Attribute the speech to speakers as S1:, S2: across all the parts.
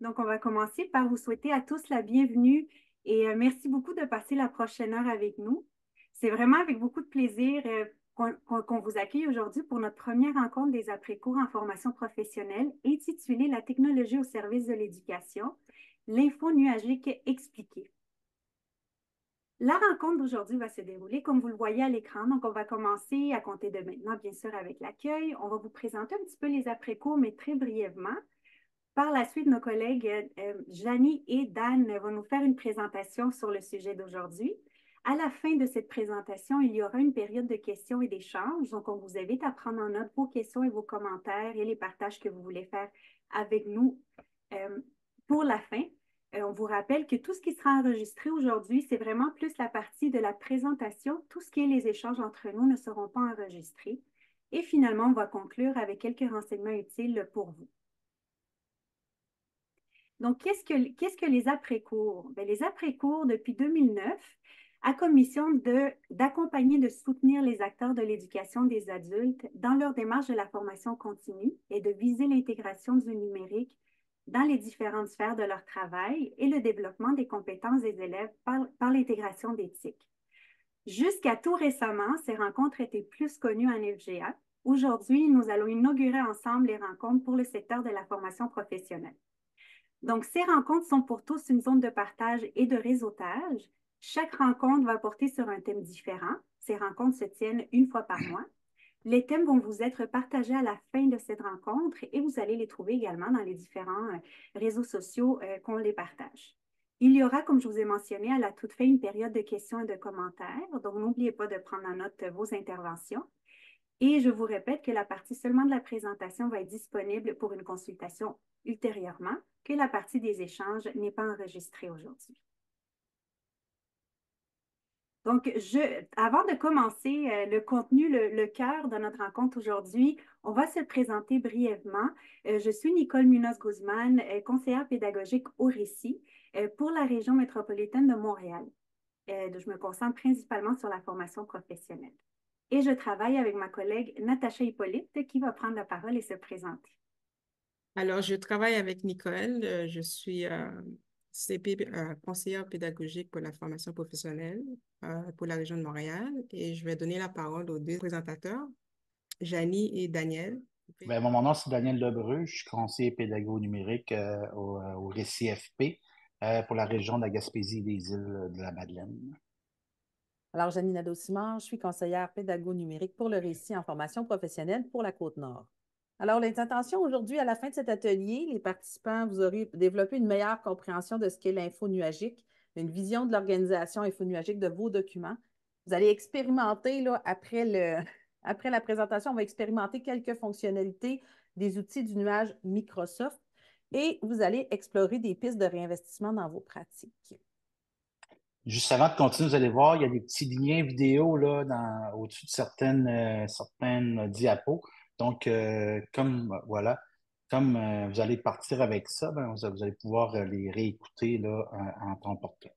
S1: Donc, on va commencer par vous souhaiter à tous la bienvenue et euh, merci beaucoup de passer la prochaine heure avec nous. C'est vraiment avec beaucoup de plaisir euh, qu'on vous accueille aujourd'hui pour notre première rencontre des après-cours en formation professionnelle intitulée La technologie au service de l'éducation, l'info nuagique expliquée. La rencontre d'aujourd'hui va se dérouler comme vous le voyez à l'écran. Donc, on va commencer à compter de maintenant, bien sûr, avec l'accueil. On va vous présenter un petit peu les après-cours, mais très brièvement. Par la suite, nos collègues euh, euh et Dan vont nous faire une présentation sur le sujet d'aujourd'hui. À la fin de cette présentation, il y aura une période de questions et d'échanges. Donc, on vous invite à prendre en note vos questions et vos commentaires et les partages que vous voulez faire avec nous euh, pour la fin. Euh, on vous rappelle que tout ce qui sera enregistré aujourd'hui, c'est vraiment plus la partie de la présentation. Tout ce qui est les échanges entre nous ne seront pas enregistrés. Et finalement, on va conclure avec quelques renseignements utiles pour vous. Donc, qu'est-ce que, les après-cours? Ben, les après-cours, depuis 2009, à commission de, d'accompagner, de, soutenir les acteurs de l'éducation des adultes dans leur démarche de la formation continue et de viser l'intégration du numérique dans les différentes sphères de leur travail et le développement des compétences des élèves par, par l'intégration d'éthique. Jusqu'à tout récemment, ces rencontres étaient plus connues en FGA. Aujourd'hui, nous allons inaugurer ensemble les rencontres pour le secteur de la formation professionnelle. Donc, ces rencontres sont pour tous une zone de partage et de réseautage. Chaque rencontre va porter sur un thème différent. Ces rencontres se tiennent une fois par mois. Les thèmes vont vous être partagés à la fin de cette rencontre et vous allez les trouver également dans les différents euh, réseaux sociaux euh, qu'on les partage. Il y aura, comme je vous ai mentionné à la toute fin, une période de questions et de commentaires, donc n'oubliez pas de prendre en note vos interventions. Et je vous répète que la partie seulement de la présentation va être disponible pour une consultation ultérieurement que la partie des échanges n'est pas enregistrée aujourd'hui. Donc, je, avant de commencer euh, le contenu, le, le cœur de notre rencontre aujourd'hui, on va se présenter brièvement. Euh, je suis Nicole Munoz-Guzman, euh, conseillère pédagogique au Récit pour la région métropolitaine de Montréal. je me concentre principalement sur la formation professionnelle. Et je travaille avec ma collègue Natacha Hippolyte qui va prendre la parole et se présenter.
S2: Alors, je travaille avec Nicole. Euh, je suis euh, euh, conseillère pédagogique pour la formation professionnelle pour la région de Montréal et je vais donner la parole aux deux présentateurs, Janie et Daniel.
S3: Ben, mon nom, c'est Daniel Lebreu. Je suis conseiller pédago numérique au, Récit RCFP pour la région de la Gaspésie et des îles de la Madeleine.
S2: Alors, Janine Nadeau-Simard, je suis conseillère pédago numérique pour le récit en formation professionnelle pour la Côte-Nord. Alors, les intentions aujourd'hui, à la fin de cet atelier, les participants, vous aurez développé une meilleure compréhension de ce qu'est l'info nuagique, une vision de l'organisation info nuagique de vos documents. Vous allez expérimenter, là, après, après la présentation, on va expérimenter quelques fonctionnalités des outils du nuage Microsoft et vous allez explorer des pistes de réinvestissement dans vos pratiques.
S3: Juste avant de continuer, vous allez voir, il y a des petits liens vidéo là, au-dessus de certaines, euh, certaines euh, diapos. Donc, euh, comme voilà, comme euh, vous allez partir avec ça, ben, vous, allez pouvoir euh, les réécouter là, en, temps portant.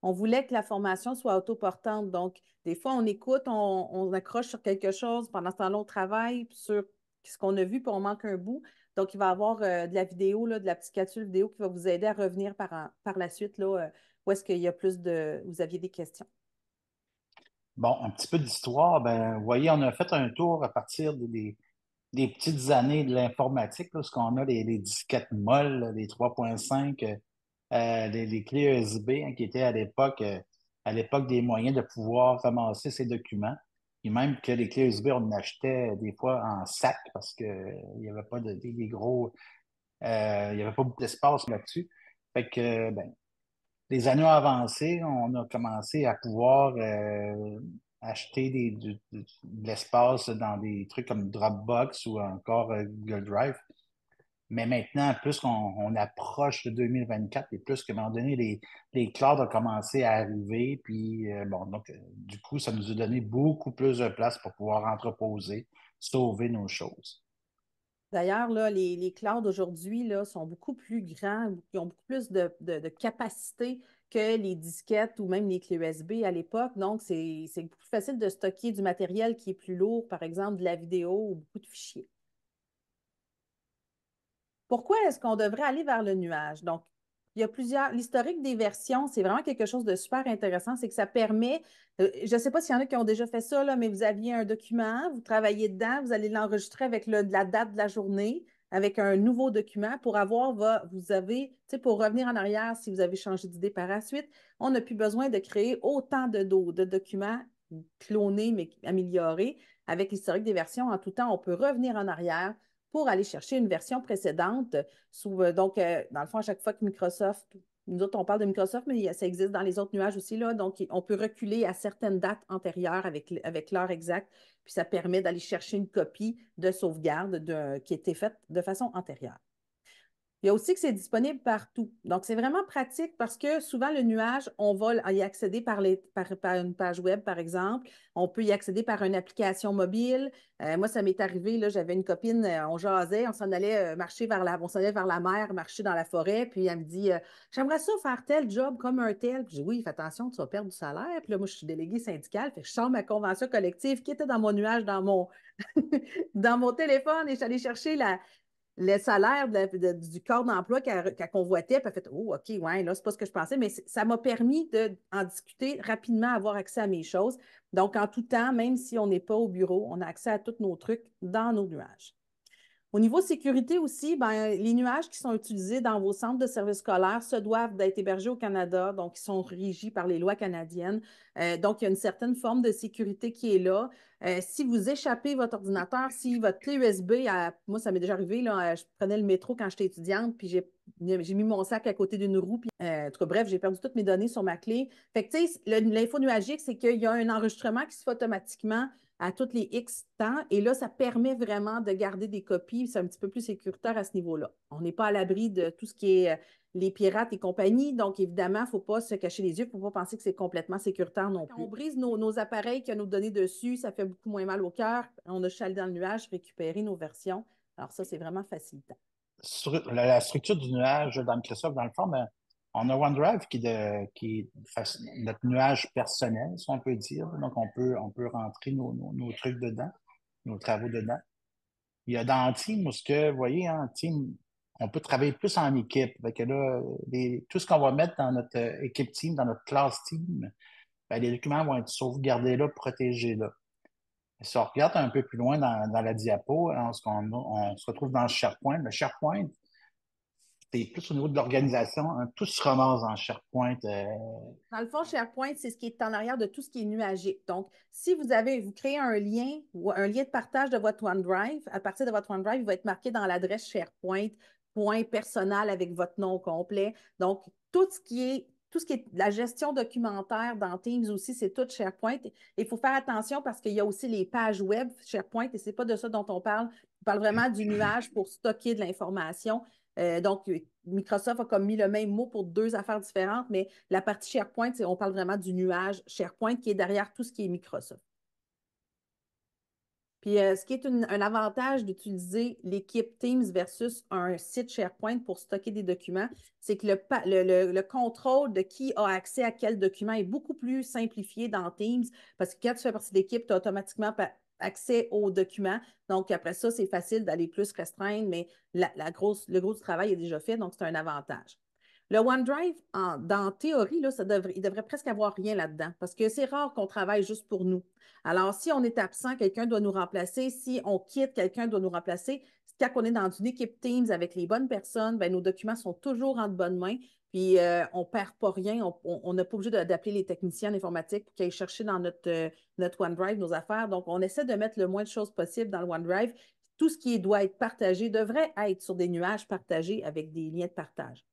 S2: On voulait que la formation soit autoportante. Donc, des fois, on écoute, on, accroche sur quelque chose. Pendant ce temps-là, on travaille sur ce qu'on a vu, puis on manque un bout. Donc, il va y avoir de la vidéo, de la petite capsule vidéo qui va vous aider à revenir par, par la suite là, où est-ce qu'il y a plus de. Vous aviez des questions.
S3: Bon, un petit peu d'histoire. Ben, vous voyez, on a fait un tour à partir des, petites années de l'informatique, lorsqu'on qu'on a les, les, disquettes molles, les 3.5, euh, les, clés USB hein, qui étaient à l'époque euh, à l'époque des moyens de pouvoir ramasser ces documents. Et même que les clés USB, on achetait des fois en sac parce qu'il euh, n'y avait pas de, des, gros. il avait pas beaucoup d'espace là-dessus. Fait que, ben, les années avancées, on a commencé à pouvoir euh, acheter de, l'espace dans des trucs comme Dropbox ou encore euh, Google Drive. Mais maintenant, plus qu'on approche de 2024 et plus qu'à un moment donné, les, les clouds ont commencé à arriver. Puis, euh, bon, donc, du coup, ça nous a donné beaucoup plus de place pour pouvoir entreposer, sauver nos choses.
S2: D'ailleurs, les, les clouds aujourd'hui sont beaucoup plus grands, ils ont beaucoup plus de, capacité que les disquettes ou même les clés USB à l'époque. Donc, c'est plus facile de stocker du matériel qui est plus lourd, par exemple de la vidéo ou beaucoup de fichiers. Pourquoi est-ce qu'on devrait aller vers le nuage? il y a plusieurs. L'historique des versions, c'est vraiment quelque chose de super intéressant. C'est que ça permet. Euh, je ne sais pas s'il y en a qui ont déjà fait ça, mais vous aviez un document, vous travaillez dedans, vous allez l'enregistrer avec la date de la journée, avec un nouveau document pour avoir. vous avez, tu sais, pour revenir en arrière si vous avez changé d'idée par la suite, on n'a plus besoin de créer autant de, de documents clonés, mais améliorés. Avec l'historique des versions, en tout temps, on peut revenir en arrière, pour aller chercher une version précédente. Euh, euh, donc, euh, dans le fond, à chaque fois que Microsoft, nous autres, on parle de Microsoft, mais ça existe dans les autres nuages aussi, là, donc on peut reculer à certaines dates antérieures avec, avec l'heure exacte, puis ça permet d'aller chercher une copie de sauvegarde de, qui était faite de façon antérieure. Il y a aussi que c'est disponible partout. Donc, c'est vraiment pratique parce que souvent, le nuage, on va y accéder par, une page web, par exemple. On peut y accéder par une application mobile. Euh, moi, ça m'est arrivé, j'avais une copine, euh, on jasait, on s'en allait euh, marcher vers la, on s'en allait vers la mer, marcher dans la forêt, puis elle me dit J'aimerais ça faire tel job comme un tel. Puis je dis Oui, fais attention, tu vas perdre du salaire. Puis là, moi, je suis déléguée syndicale, fait je sors ma convention collective qui était dans mon nuage, dans mon, dans mon téléphone, et j'allais chercher la, le salaire du corps d'emploi qu'elle convoitait, puis fait Oh, OK, ouais, là, c'est pas ce que je pensais, mais ça m'a permis d'en discuter rapidement, avoir accès à mes choses. Donc, en tout temps, même si on n'est pas au bureau, on a accès à tous nos trucs dans nos nuages. Au niveau sécurité aussi, ben, les nuages qui sont utilisés dans vos centres de services scolaires se doivent d'être hébergés au Canada, donc ils sont régis par les lois canadiennes. Euh, donc, il y a une certaine forme de sécurité qui est là. Euh, si vous échappez votre ordinateur, si votre clé USB, moi, ça m'est déjà arrivé, là, euh, je prenais le métro quand j'étais étudiante, puis j'ai mis mon sac à côté d'une roue. Puis, euh, en tout cas, bref, j'ai perdu toutes mes données sur ma clé. Fait que, tu sais, l'info nuagique, c'est qu'il y a un enregistrement qui se fait automatiquement à tous les X temps. Et là, ça permet vraiment de garder des copies. C'est un petit peu plus sécuritaire à ce niveau-là. On n'est pas à l'abri de tout ce qui est euh, les pirates et compagnie. Donc, évidemment, il ne faut pas se cacher les yeux. Il ne faut pas penser que c'est complètement sécuritaire non plus. On brise nos, nos appareils qui ont nos données dessus. Ça fait beaucoup moins mal au cœur. On a chalé dans le nuage, récupérer nos versions. Alors, ça, c'est vraiment facilitant.
S3: la, structure du nuage dans Microsoft, dans le fond, ben, on a OneDrive qui, de, qui notre nuage personnel, si on peut dire. Donc, on peut, on peut rentrer nos, trucs dedans, nos travaux dedans. Il y a dans Team où que, vous voyez, en Team, on peut travailler plus en équipe. là, tout ce qu'on va mettre dans notre euh, équipe Team, dans notre classe Team, ben, les documents vont être sauvegardés là, protégés là. Si on regarde un peu plus loin dans, la diapo, hein, on, on, se retrouve dans SharePoint. Le SharePoint, c'est plus au niveau de l'organisation. Hein. tout se ramasse en SharePoint. Euh.
S2: Dans le fond, SharePoint, c'est ce qui est en arrière de tout ce qui est nuagique. Donc, si vous avez, vous créez un lien ou un lien de partage de votre OneDrive, à partir de votre OneDrive, il va être marqué dans l'adresse SharePoint, point personnel avec votre nom complet. Donc, tout ce qui est tout ce qui est la gestion documentaire dans Teams aussi, c'est tout SharePoint. Il faut faire attention parce qu'il y a aussi les pages web SharePoint et ce n'est pas de ça dont on parle. On parle vraiment du nuage pour stocker de l'information. Euh, donc, Microsoft a comme mis le même mot pour deux affaires différentes, mais la partie SharePoint, on parle vraiment du nuage SharePoint qui est derrière tout ce qui est Microsoft. Puis, euh, ce qui est un avantage d'utiliser l'équipe Teams versus un site SharePoint pour stocker des documents, c'est que le, le, contrôle de qui a accès à quel document est beaucoup plus simplifié dans Teams parce que quand tu fais partie d'équipe, tu as automatiquement accès aux documents. Donc, après ça, c'est facile d'aller plus restreindre, mais la, grosse, le gros du travail est déjà fait, donc c'est un avantage. Le OneDrive, en, dans théorie, là, ça devrait, il devrait presque avoir rien là-dedans parce que c'est rare qu'on travaille juste pour nous. Alors, si on est absent, quelqu'un doit nous remplacer. Si on quitte, quelqu'un doit nous remplacer quand on est dans une équipe Teams avec les bonnes personnes, ben, nos documents sont toujours en de bonnes mains. Puis euh, on ne perd pas rien. On n'a pas obligé d'appeler les techniciens en informatique pour qu'ils aillent chercher dans notre, euh, notre OneDrive nos affaires. Donc, on essaie de mettre le moins de choses possible dans le OneDrive. Tout ce qui doit être partagé devrait être sur des nuages partagés avec des liens de partage.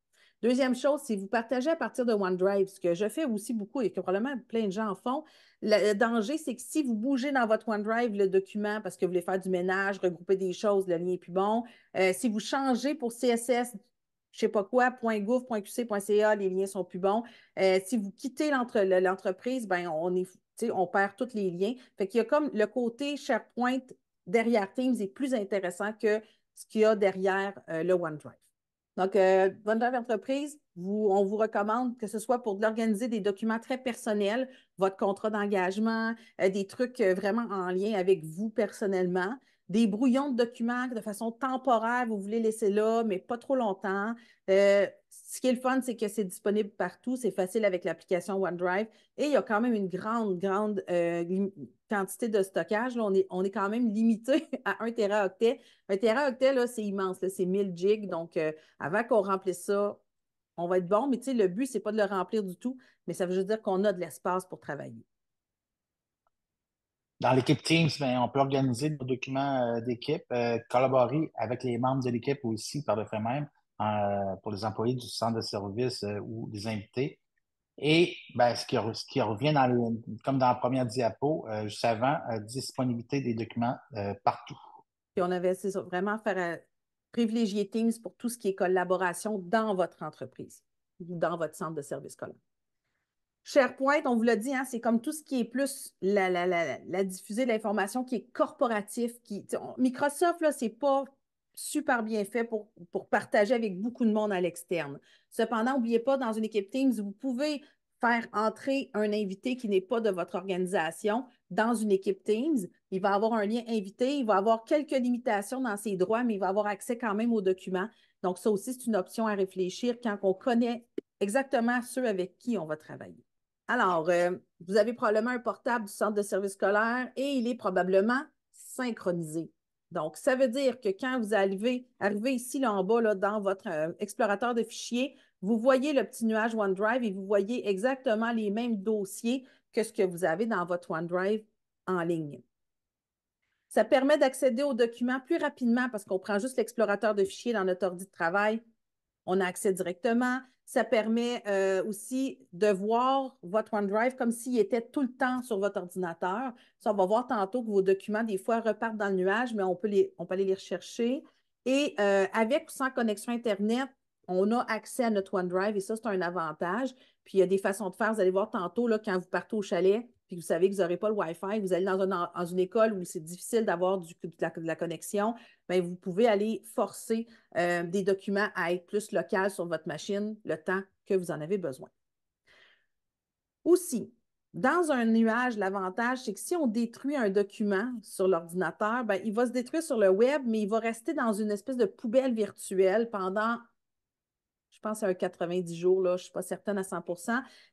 S2: Deuxième chose, si vous partagez à partir de OneDrive, ce que je fais aussi beaucoup et que probablement plein de gens font, le danger, c'est que si vous bougez dans votre OneDrive le document parce que vous voulez faire du ménage, regrouper des choses, le lien est plus bon, euh, si vous changez pour CSS, je ne sais pas quoi, .ca, les liens sont plus bons. Euh, si vous quittez l'entreprise, ben on est, on perd tous les liens. Fait qu'il y a comme le côté SharePoint derrière Teams est plus intéressant que ce qu'il y a derrière euh, le OneDrive. Donc, euh, Vendeur vous, on vous recommande que ce soit pour organiser des documents très personnels, votre contrat d'engagement, euh, des trucs euh, vraiment en lien avec vous personnellement, des brouillons de documents de façon temporaire, vous voulez laisser là, mais pas trop longtemps. Euh, ce qui est le fun, c'est que c'est disponible partout, c'est facile avec l'application OneDrive et il y a quand même une grande, grande quantité de stockage, on, est, on est quand même limité à 1 teraoctet. Un teraoctet, c'est immense, c'est 1000 gigs. Donc, euh, avant qu'on remplisse ça, on va être bon, mais le but, ce n'est pas de le remplir du tout, mais ça veut juste dire qu'on a de l'espace pour travailler.
S3: Dans l'équipe Teams, ben, on peut organiser nos documents euh, d'équipe, euh, collaborer avec les membres de l'équipe aussi par le fait même pour les employés du centre de service ou des invités. Et ben, ce, qui, revient comme dans la première diapo, euh, juste avant, euh, disponibilité des documents euh, partout.
S2: Et on avait ça, vraiment faire privilégier Teams pour tout ce qui est collaboration dans votre entreprise ou dans votre centre de service collant. SharePoint, on vous l'a dit, hein, c'est comme tout ce qui est plus la, la, la, diffuser de l'information qui est corporatif. Qui, Microsoft, là, c'est pas super bien fait pour, partager avec beaucoup de monde à l'externe. Cependant, n'oubliez pas, dans une équipe Teams, vous pouvez faire entrer un invité qui n'est pas de votre organisation dans une équipe Teams. Il va avoir un lien invité, il va avoir quelques limitations dans ses droits, mais il va avoir accès quand même aux documents. Donc, ça aussi, c'est une option à réfléchir quand on connaît exactement ceux avec qui on va travailler. Alors, euh, vous avez probablement un portable du centre de service scolaire et il est probablement synchronisé. Donc, ça veut dire que quand vous arrivez, ici, en bas, dans votre euh, explorateur de fichiers, vous voyez le petit nuage OneDrive et vous voyez exactement les mêmes dossiers que ce que vous avez dans votre OneDrive en ligne. Ça permet d'accéder aux documents plus rapidement parce qu'on prend juste l'explorateur de fichiers dans notre ordi de travail. On a accès directement. Ça permet euh, aussi de voir votre OneDrive comme s'il était tout le temps sur votre ordinateur. Ça, on va voir tantôt que vos documents, des fois, repartent dans le nuage, mais on peut, on peut aller les rechercher. Et euh, avec ou sans connexion Internet, on a accès à notre OneDrive et ça, c'est un avantage. Puis il y a des façons de faire, vous allez voir tantôt, là, quand vous partez au chalet, puis vous savez que vous n'aurez pas le Wi-Fi, vous allez dans, une école où c'est difficile d'avoir de, la, connexion, ben, vous pouvez aller forcer euh, des documents à être plus local sur votre machine le temps que vous en avez besoin. Aussi, dans un nuage, l'avantage, c'est que si on détruit un document sur l'ordinateur, ben, il va se détruire sur le web, mais il va rester dans une espèce de poubelle virtuelle pendant je pense à un 90 jours, là, je ne suis pas certaine à 100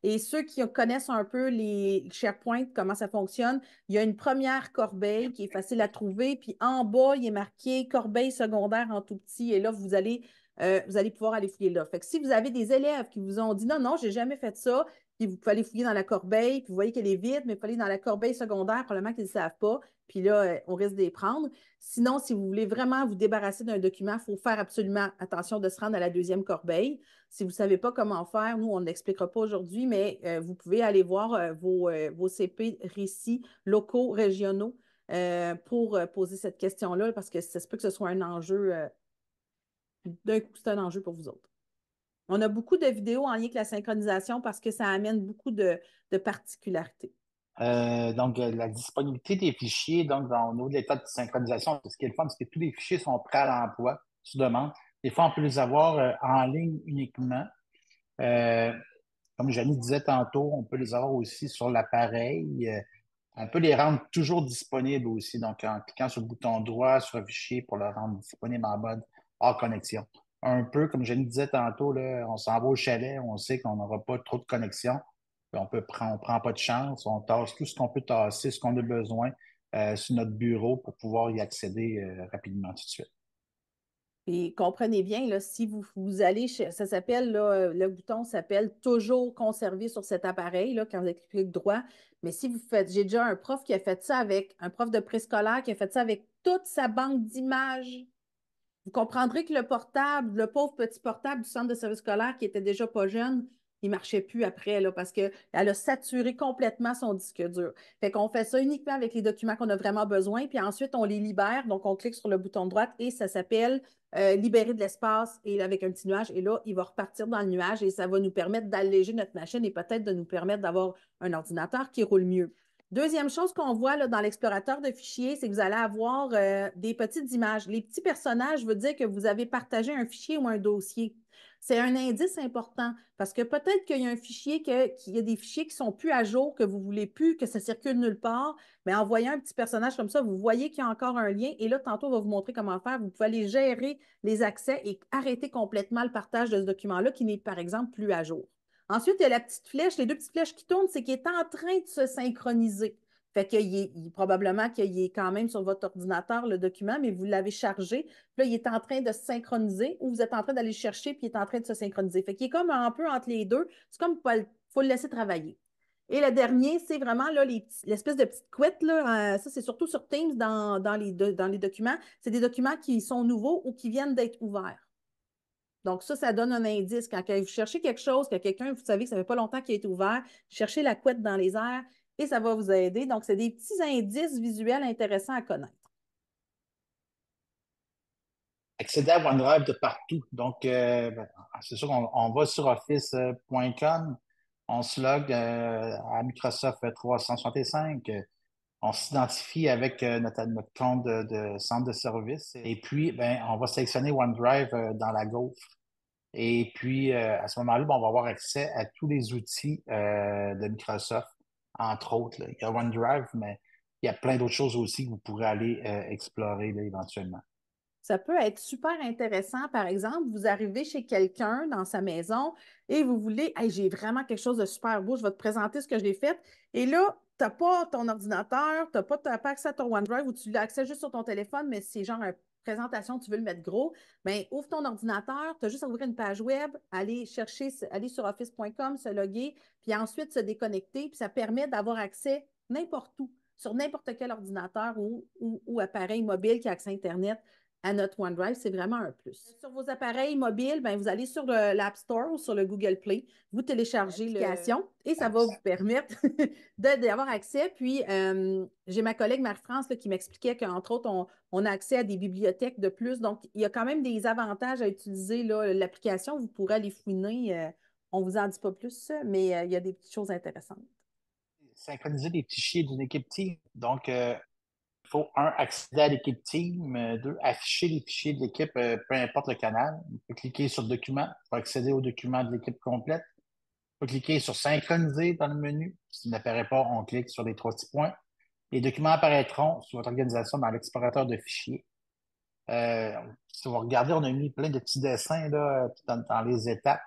S2: Et ceux qui connaissent un peu les SharePoint, comment ça fonctionne, il y a une première corbeille qui est facile à trouver, puis en bas, il est marqué corbeille secondaire en tout petit, et là, vous allez, euh, vous allez pouvoir aller fouiller là. Fait que si vous avez des élèves qui vous ont dit non, non, je n'ai jamais fait ça, puis vous pouvez aller fouiller dans la corbeille, puis vous voyez qu'elle est vide, mais il faut aller dans la corbeille secondaire, probablement qu'ils ne savent pas puis là, euh, on risque d'y prendre. Sinon, si vous voulez vraiment vous débarrasser d'un document, il faut faire absolument attention de se rendre à la deuxième corbeille. Si vous ne savez pas comment faire, nous, on ne l'expliquera pas aujourd'hui, mais euh, vous pouvez aller voir euh, vos, CP récits locaux, régionaux, pour poser cette question-là, parce que ça se peut que ce soit un enjeu, d'un coup, c'est un enjeu pour vous autres. On a beaucoup de vidéos en lien avec la synchronisation parce que ça amène beaucoup de particularités.
S3: Euh, donc, euh, la disponibilité des fichiers, donc, dans, au niveau de l'état de synchronisation, ce qui est le fun, c'est que tous les fichiers sont prêts à l'emploi, tu demandes. Des fois, on peut les avoir euh, en ligne uniquement. comme Janine disait tantôt, on peut les avoir aussi sur l'appareil. on peut les rendre toujours disponibles aussi, donc en cliquant sur le bouton droit sur un fichier pour le rendre disponible en mode hors connexion. Un peu, comme Janine disait tantôt, là, on s'en va au chalet, on sait qu'on n'aura pas trop de connexion. Ben, on ne prend, prend pas de chance, on tasse tout ce qu'on peut tasser, ce qu'on a besoin euh, sur notre bureau pour pouvoir y accéder euh, rapidement tout de suite.
S2: Et comprenez bien, là, si vous, allez ça s'appelle, euh, le bouton s'appelle toujours conserver sur cet appareil, là, quand vous cliquez droit. Mais si vous faites, j'ai déjà un prof qui a fait ça avec, un prof de préscolaire qui a fait ça avec toute sa banque d'images. Vous comprendrez que le portable, le pauvre petit portable du centre de service scolaire qui était déjà pas jeune, il marchait plus après, là, parce qu'elle a saturé complètement son disque dur. Fait qu'on fait ça uniquement avec les documents qu'on a vraiment besoin, puis ensuite, on les libère. Donc, on clique sur le bouton de droite et ça s'appelle euh, libérer de l'espace et avec un petit nuage. Et là, il va repartir dans le nuage et ça va nous permettre d'alléger notre machine et peut-être de nous permettre d'avoir un ordinateur qui roule mieux. Deuxième chose qu'on voit dans l'explorateur de fichiers, c'est que vous allez avoir euh, des petites images. Les petits personnages veut dire que vous avez partagé un fichier ou un dossier c'est un indice important parce que peut-être qu'il y a un fichier, qu'il y a des fichiers qui sont plus à jour, que vous voulez plus, que ça circule nulle part, mais en voyant un petit personnage comme ça, vous voyez qu'il y a encore un lien et là, tantôt, on va vous montrer comment faire. Vous pouvez aller gérer les accès et arrêter complètement le partage de ce document-là qui n'est, par exemple, plus à jour. Ensuite, il y a la petite flèche, les deux petites flèches qui tournent, c'est qu'il est en train de se synchroniser. Fait que est, probablement qu'il est quand même sur votre ordinateur, le document, mais vous l'avez chargé. là, il est en train de se synchroniser ou vous êtes en train d'aller chercher, puis il est en train de se synchroniser. Fait qu'il est comme un peu entre les deux. C'est comme il faut le laisser travailler. Et le dernier, c'est vraiment l'espèce de petite couette. Euh, ça, c'est surtout sur Teams dans, les, dans les documents. C'est des documents qui sont nouveaux ou qui viennent d'être ouverts. Donc, ça, ça donne un indice. Quand vous cherchez quelque chose, que quelqu'un, vous savez que ça fait pas longtemps qu'il a été ouvert, cherchez la couette dans les airs et ça va vous aider. Donc, c'est des petits indices visuels intéressants à connaître.
S3: Accéder à OneDrive de partout. Donc, euh, ben, c'est sûr, qu'on va sur office.com, on se log euh, à Microsoft 365, on s'identifie avec euh, notre, compte de, centre de service et puis, ben, on va sélectionner OneDrive dans la gauche. Et puis, à ce moment-là, ben, on va avoir accès à tous les outils de Microsoft entre autres. Il y a OneDrive, mais il y a plein d'autres choses aussi que vous pourrez aller euh, explorer éventuellement.
S2: Ça peut être super intéressant. Par exemple, vous arrivez chez quelqu'un dans sa maison et vous voulez, hey, j'ai vraiment quelque chose de super beau, je vais te présenter ce que j'ai fait. Et là, tu n'as pas ton ordinateur, tu n'as pas, pas, accès à ton OneDrive ou tu l'as accès juste sur ton téléphone, mais c'est genre un présentation, tu veux le mettre gros, ben, ouvre ton ordinateur, tu as juste à ouvrir une page web, aller chercher, aller sur office.com, se loguer, puis ensuite se déconnecter, puis ça permet d'avoir accès n'importe où, sur n'importe quel ordinateur ou, ou, appareil mobile qui a accès à Internet à notre OneDrive, c'est vraiment un plus. Euh, sur vos appareils mobiles, ben vous allez sur l'App Store ou sur le Google Play, vous téléchargez l'application et ça va vous permettre d'avoir accès. Puis, euh, j'ai ma collègue Marie-France qui m'expliquait qu'entre autres, on, a accès à des bibliothèques de plus. Donc, il y a quand même des avantages à utiliser l'application. Vous pourrez les fouiner. Euh, on ne vous en dit pas plus, mais il y a des petites choses intéressantes.
S3: Synchroniser des fichiers d'une équipe team. Donc, il faut, un, accéder à l'équipe team, euh, deux, afficher les fichiers de l'équipe, euh, peu importe le canal. On peut cliquer sur documents pour accéder aux documents de l'équipe complète. On peut cliquer sur synchroniser dans le menu. S'il n'apparaît pas, on clique sur les trois petits points. Les documents apparaîtront sur votre organisation dans l'explorateur de fichiers. Euh, si vous regardez, on a mis plein de petits dessins là, dans, les étapes.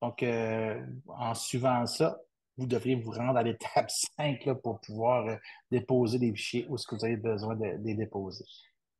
S3: Donc, euh, en suivant ça, vous devriez vous rendre à l'étape 5 pour pouvoir euh, déposer des fichiers ou ce que vous avez besoin de, les déposer.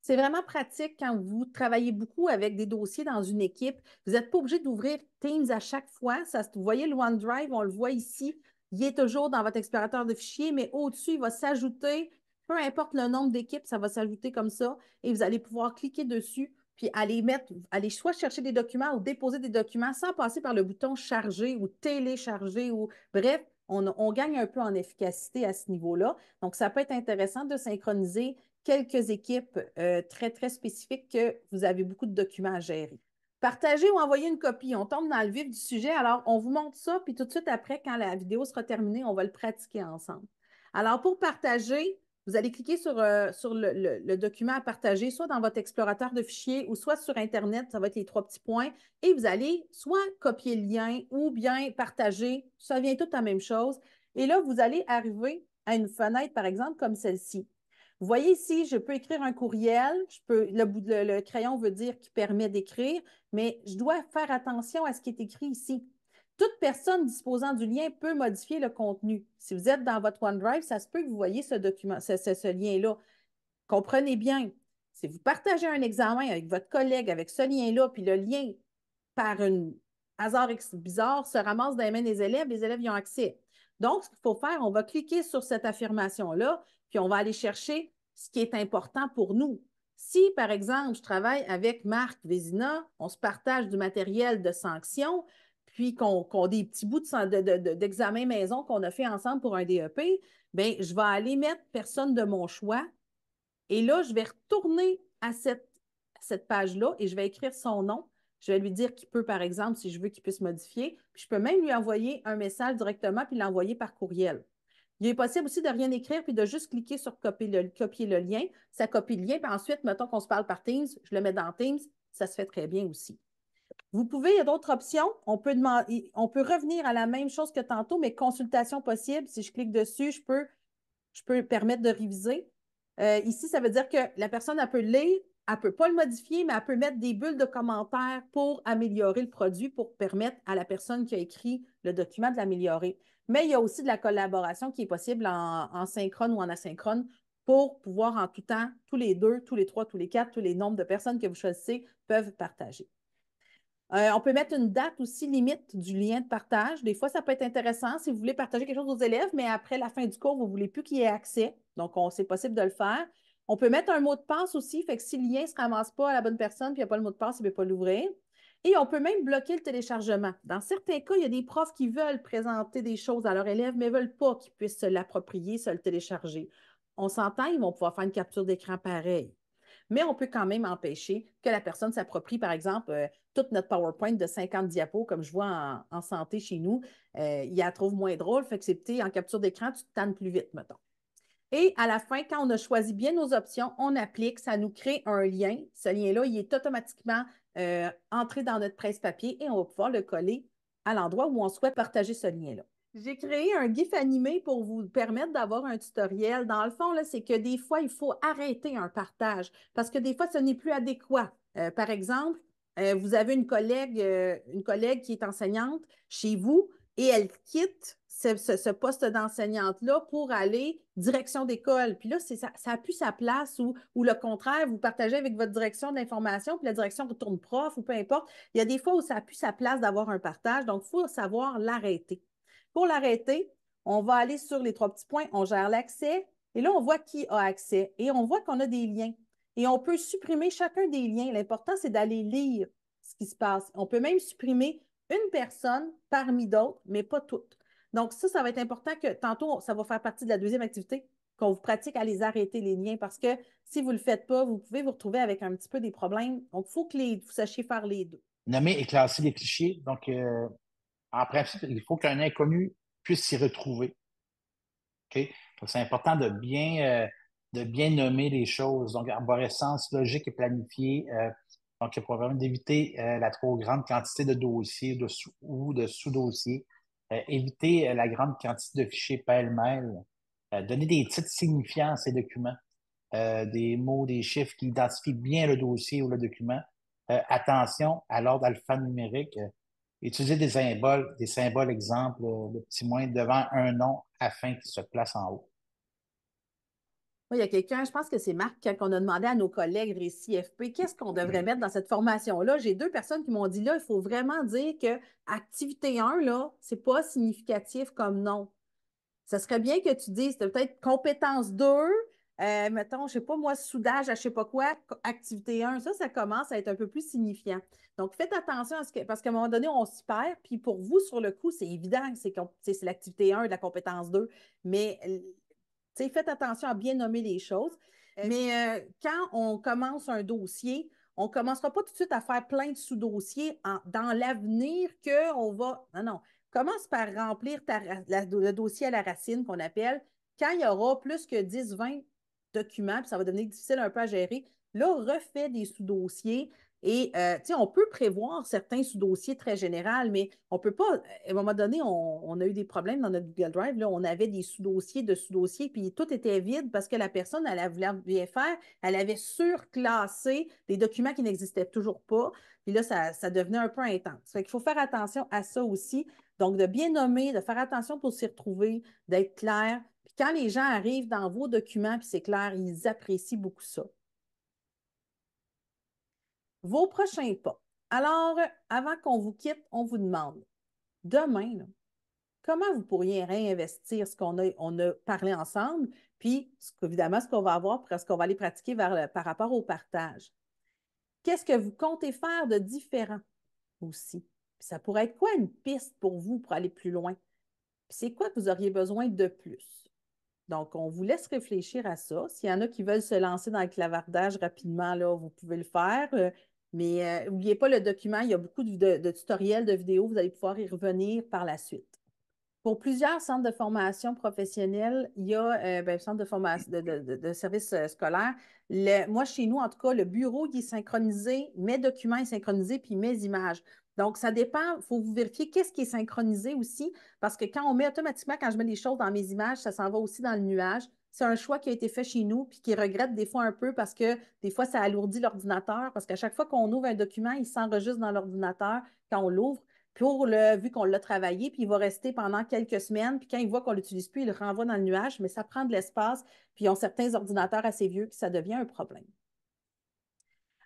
S2: C'est vraiment pratique quand vous travaillez beaucoup avec des dossiers dans une équipe. Vous n'êtes pas obligé d'ouvrir Teams à chaque fois. Ça, vous voyez le OneDrive, on le voit ici. Il est toujours dans votre explorateur de fichiers, mais au-dessus, il va s'ajouter, peu importe le nombre d'équipes, ça va s'ajouter comme ça et vous allez pouvoir cliquer dessus puis aller mettre, aller soit chercher des documents ou déposer des documents sans passer par le bouton charger ou télécharger ou bref, on, gagne un peu en efficacité à ce niveau-là. Donc, ça peut être intéressant de synchroniser quelques équipes euh, très, très spécifiques que vous avez beaucoup de documents à gérer. Partager ou envoyer une copie. On tombe dans le vif du sujet. Alors, on vous montre ça, puis tout de suite après, quand la vidéo sera terminée, on va le pratiquer ensemble. Alors, pour partager, vous allez cliquer sur, euh, sur le, document à partager, soit dans votre explorateur de fichiers ou soit sur Internet, ça va être les trois petits points, et vous allez soit copier le lien ou bien partager, ça vient tout à la même chose. Et là, vous allez arriver à une fenêtre, par exemple, comme celle-ci. Vous voyez ici, je peux écrire un courriel, je peux, le, le crayon veut dire qu'il permet d'écrire, mais je dois faire attention à ce qui est écrit ici. Toute personne disposant du lien peut modifier le contenu. Si vous êtes dans votre OneDrive, ça se peut que vous voyez ce document, ce, ce, lien-là. Comprenez bien, si vous partagez un examen avec votre collègue, avec ce lien-là, puis le lien, par un hasard bizarre, se ramasse dans les mains des élèves, les élèves y ont accès. Donc, ce qu'il faut faire, on va cliquer sur cette affirmation-là, puis on va aller chercher ce qui est important pour nous. Si, par exemple, je travaille avec Marc Vézina, on se partage du matériel de sanction, puis qu'on qu des petits bouts d'examen de, maison qu'on a fait ensemble pour un DEP, bien, je vais aller mettre personne de mon choix. Et là, je vais retourner à cette, page-là et je vais écrire son nom. Je vais lui dire qu'il peut, par exemple, si je veux qu'il puisse modifier. Puis je peux même lui envoyer un message directement puis l'envoyer par courriel. Il est possible aussi de rien écrire puis de juste cliquer sur copier le, copier le lien. Ça copie le lien, puis ensuite, mettons qu'on se parle par Teams, je le mets dans Teams, ça se fait très bien aussi. Vous pouvez, il y a d'autres options. On peut, on peut revenir à la même chose que tantôt, mais consultation possible. Si je clique dessus, je peux, je peux permettre de réviser. Euh, ici, ça veut dire que la personne, elle peut lire, elle ne peut pas le modifier, mais elle peut mettre des bulles de commentaires pour améliorer le produit, pour permettre à la personne qui a écrit le document de l'améliorer. Mais il y a aussi de la collaboration qui est possible en, en synchrone ou en asynchrone pour pouvoir en tout temps, tous les deux, tous les trois, tous les quatre, tous les nombres de personnes que vous choisissez peuvent partager. Euh, on peut mettre une date aussi limite du lien de partage. Des fois, ça peut être intéressant si vous voulez partager quelque chose aux élèves, mais après la fin du cours, vous ne voulez plus qu'il y ait accès. Donc, c'est possible de le faire. On peut mettre un mot de passe aussi, fait que si le lien ne se ramasse pas à la bonne personne, puis il n'y a pas le mot de passe, il ne peut pas l'ouvrir. Et on peut même bloquer le téléchargement. Dans certains cas, il y a des profs qui veulent présenter des choses à leurs élèves, mais ne veulent pas qu'ils puissent se l'approprier, se le télécharger. On s'entend, ils vont pouvoir faire une capture d'écran pareil mais on peut quand même empêcher que la personne s'approprie, par exemple, euh, toute notre PowerPoint de 50 diapos, comme je vois en, santé chez nous. Euh, il la trouve moins drôle, fait que c'est en capture d'écran, tu te tannes plus vite, mettons. Et à la fin, quand on a choisi bien nos options, on applique, ça nous crée un lien. Ce lien-là, il est automatiquement euh, entré dans notre presse-papier et on va pouvoir le coller à l'endroit où on souhaite partager ce lien-là. J'ai créé un GIF animé pour vous permettre d'avoir un tutoriel. Dans le fond, c'est que des fois, il faut arrêter un partage parce que des fois, ce n'est plus adéquat. Euh, par exemple, euh, vous avez une collègue, euh, une collègue qui est enseignante chez vous et elle quitte ce, poste d'enseignante-là pour aller direction d'école. Puis là, ça, ça a plus sa place ou, ou le contraire, vous partagez avec votre direction d'information puis la direction retourne prof ou peu importe. Il y a des fois où ça a plus sa place d'avoir un partage, donc il faut savoir l'arrêter. Pour l'arrêter, on va aller sur les trois petits points, on gère l'accès, et là, on voit qui a accès, et on voit qu'on a des liens. Et on peut supprimer chacun des liens. L'important, c'est d'aller lire ce qui se passe. On peut même supprimer une personne parmi d'autres, mais pas toutes. Donc, ça, ça va être important que tantôt, ça va faire partie de la deuxième activité qu'on vous pratique à les arrêter, les liens, parce que si vous ne le faites pas, vous pouvez vous retrouver avec un petit peu des problèmes. Donc, il faut que vous sachiez faire les deux.
S3: Nommer et classer les clichés. Donc, euh, en principe, il faut qu'un inconnu puisse s'y retrouver. c'est important de bien, euh, de bien nommer les choses. Donc, arborescence logique et planifiée. Euh, donc, il faut vraiment d'éviter euh, la trop grande quantité de dossiers ou de sous-dossiers. éviter la grande quantité de fichiers pêle-mêle. donner des titres signifiants à ces documents. des mots, des chiffres qui identifient bien le dossier ou le document. attention à l'ordre alphanumérique. Utiliser des symboles, des symboles, exemple, euh, le petit moins devant un nom afin qu'il se place en haut.
S2: Oui, il y a quelqu'un, je pense que c'est Marc, qu'on a demandé à nos collègues Récit FP, qu'est-ce qu'on devrait mettre dans cette formation-là? J'ai deux personnes qui m'ont dit là, il faut vraiment dire que activité 1, là, c'est pas significatif comme nom. Ça serait bien que tu dises, peut-être compétence 2, euh, mettons, je ne sais pas moi, soudage à je sais pas quoi, activité 1, ça, ça commence à être un peu plus signifiant. Donc, faites attention à ce que, parce qu'à un moment donné, on s'y perd, puis pour vous, sur le coup, c'est évident que c'est l'activité 1 de la compétence 2, mais faites attention à bien nommer les choses. Euh, mais euh, quand on commence un dossier, on ne commencera pas tout de suite à faire plein de sous-dossiers dans l'avenir qu'on va. Non, non. Commence par remplir le dossier à la racine qu'on appelle. Quand il y aura plus que 10, 20 documents, puis ça va devenir difficile un peu à gérer. Là, refait des sous-dossiers. Et, euh, tu sais, on peut prévoir certains sous-dossiers très généraux, mais on ne peut pas. À un moment donné, on, a eu des problèmes dans notre Google Drive. Là, on avait des sous-dossiers de sous-dossiers, puis tout était vide parce que la personne, elle, elle voulait faire, elle avait surclassé des documents qui n'existaient toujours pas. Puis là, ça, ça, devenait un peu intense. Fait qu'il faut faire attention à ça aussi. Donc, de bien nommer, de faire attention pour s'y retrouver, d'être clair, quand les gens arrivent dans vos documents, puis c'est clair, ils apprécient beaucoup ça. Vos prochains pas. Alors, avant qu'on vous quitte, on vous demande, demain, comment vous pourriez réinvestir ce qu'on a, on a parlé ensemble, puis évidemment ce qu'on va avoir, ce qu'on va aller pratiquer par rapport au partage. Qu'est-ce que vous comptez faire de différent aussi? ça pourrait être quoi une piste pour vous pour aller plus loin? c'est quoi que vous auriez besoin de plus? Donc, on vous laisse réfléchir à ça. S'il y en a qui veulent se lancer dans le clavardage rapidement, là, vous pouvez le faire. Euh, mais n'oubliez euh, pas le document, il y a beaucoup de, tutoriels, de vidéos, vous allez pouvoir y revenir par la suite. Pour plusieurs centres de formation professionnelle, il y a le euh, ben, centre de formation de, services scolaires. Le, moi, chez nous, en tout cas, le bureau il est synchronisé, mes documents sont synchronisés, puis mes images. Donc, ça dépend, il faut vous vérifier qu'est-ce qui est synchronisé aussi, parce que quand on met automatiquement, quand je mets des choses dans mes images, ça s'en va aussi dans le nuage. C'est un choix qui a été fait chez nous, puis qui regrette des fois un peu parce que des fois, ça alourdit l'ordinateur, parce qu'à chaque fois qu'on ouvre un document, il s'enregistre dans l'ordinateur quand on l'ouvre pour le, vu qu'on l'a travaillé, puis il va rester pendant quelques semaines, puis quand il voit qu'on ne l'utilise plus, il le renvoie dans le nuage, mais ça prend de l'espace, puis ils ont certains ordinateurs assez vieux puis ça devient un problème.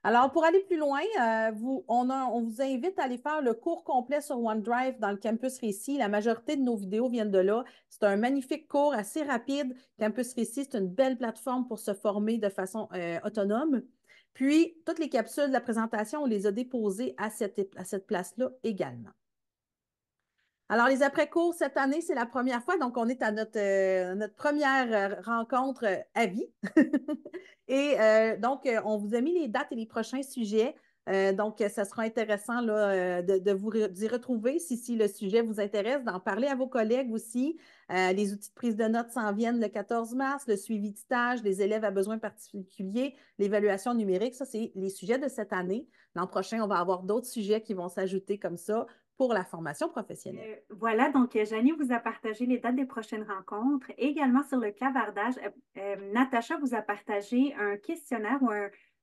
S2: Alors, pour aller plus loin, euh, on, vous invite à aller faire le cours complet sur OneDrive dans le Campus Récit. La majorité de nos vidéos viennent de là. C'est un magnifique cours assez rapide. Campus Récit, c'est une belle plateforme pour se former de façon euh, autonome. Puis, toutes les capsules de la présentation, on les a déposées à cette place-là également. Alors, les après-cours, cette année, c'est la première fois. Donc, on est à notre, euh, première euh, rencontre euh, à vie. et donc, on vous a mis les dates et les prochains sujets. donc, ça sera intéressant de, vous y retrouver si, si le sujet vous intéresse, d'en parler à vos collègues aussi. les outils de prise de notes s'en viennent le 14 mars, le suivi de stage, les élèves à besoins particuliers, l'évaluation numérique, ça, c'est les sujets de cette année. L'an prochain, on va avoir d'autres sujets qui vont s'ajouter comme ça pour la formation professionnelle.
S1: Euh, voilà, donc euh, Janie vous a partagé les dates des prochaines rencontres. Également sur le clavardage, euh, Natacha vous a partagé un questionnaire ou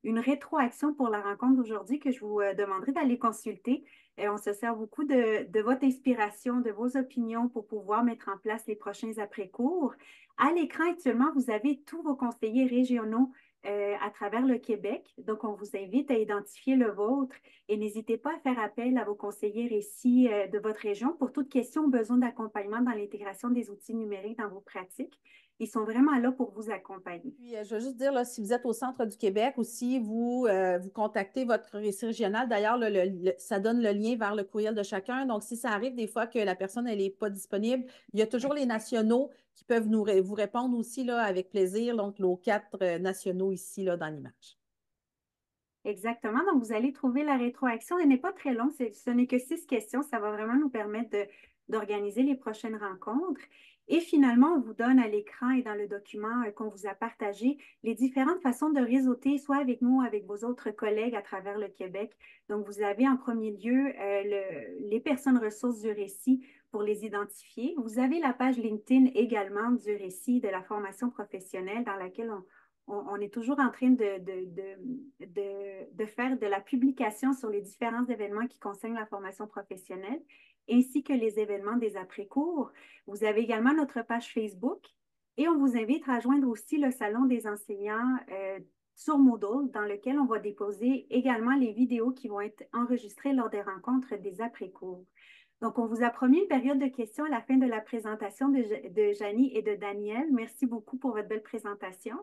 S1: une rétroaction pour la rencontre d'aujourd'hui que je vous demanderai d'aller consulter. Et on se sert beaucoup de, de, votre inspiration, de vos opinions pour pouvoir mettre en place les prochains après-cours. À l'écran actuellement, vous avez tous vos conseillers régionaux euh, à travers le Québec. Donc, on vous invite à identifier le vôtre et n'hésitez pas à faire appel à vos conseillers récits euh, de votre région pour toute question ou besoin d'accompagnement dans l'intégration des outils numériques dans vos pratiques. Ils sont vraiment là pour vous accompagner. Puis, euh, je veux juste
S2: dire, si vous êtes au centre du Québec ou si vous, vous contactez votre récit régional, d'ailleurs, le, ça donne le lien vers le courriel de chacun. Donc, si ça arrive des fois que la personne, n'est pas disponible, il y a toujours les nationaux qui peuvent nous, vous répondre aussi là, avec plaisir, donc nos quatre euh, nationaux ici là, dans l'image. Exactement.
S1: Donc, vous allez trouver la rétroaction. Elle n'est pas très longue. Ce n'est que six questions. Ça va vraiment nous permettre d'organiser les prochaines rencontres. Et finalement, on vous donne à l'écran et dans le document euh, qu'on vous a partagé les différentes façons de réseauter, soit avec nous, ou avec vos autres collègues à travers le Québec. Donc, vous avez en premier lieu euh, les personnes ressources du récit pour les identifier. Vous avez la page LinkedIn également du récit de la formation professionnelle dans laquelle on, est toujours en train de, de, de, de, faire de la publication sur les différents événements qui concernent la formation professionnelle, ainsi que les événements des après-cours. Vous avez également notre page Facebook et on vous invite à joindre aussi le Salon des enseignants euh, sur Moodle, dans lequel on va déposer également les vidéos qui vont être enregistrées lors des rencontres des après-cours. Donc, on vous a promis une période de questions à la fin de la présentation de, de Janie et de Daniel. Merci beaucoup pour votre belle présentation.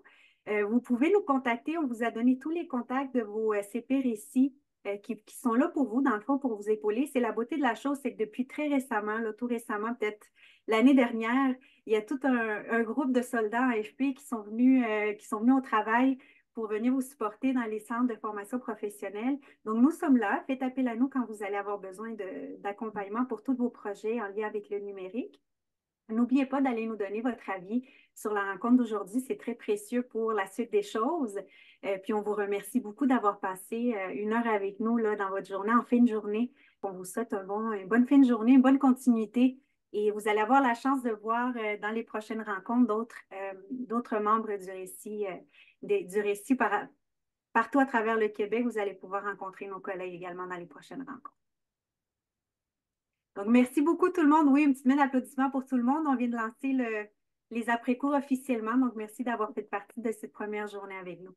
S1: Euh, vous pouvez nous contacter. On vous a donné tous les contacts de vos euh, CP récits euh, qui, sont là pour vous, dans le fond, pour vous épauler. C'est la beauté de la chose, c'est que depuis très récemment, tout récemment, peut-être l'année dernière, il y a tout un, groupe de soldats AFP qui sont venus, qui sont venus au travail pour venir vous supporter dans les centres de formation professionnelle. Donc, nous sommes là. Faites appel à nous quand vous allez avoir besoin d'accompagnement pour tous vos projets en lien avec le numérique. N'oubliez pas d'aller nous donner votre avis sur la rencontre d'aujourd'hui. C'est très précieux pour la suite des choses. Euh, puis on vous remercie beaucoup d'avoir passé euh, une heure avec nous là, dans votre journée, en fin de journée. On vous souhaite un bon, une bonne fin de journée, une bonne continuité. Et vous allez avoir la chance de voir euh, dans les prochaines rencontres d'autres membres du récit du récit par, partout à travers le Québec. Vous allez pouvoir rencontrer nos collègues également dans les prochaines rencontres. Donc, merci beaucoup tout le monde. Oui, un petit minute d'applaudissements pour tout le monde. On vient de lancer les après-cours officiellement. Donc, merci d'avoir fait partie de cette première journée avec nous.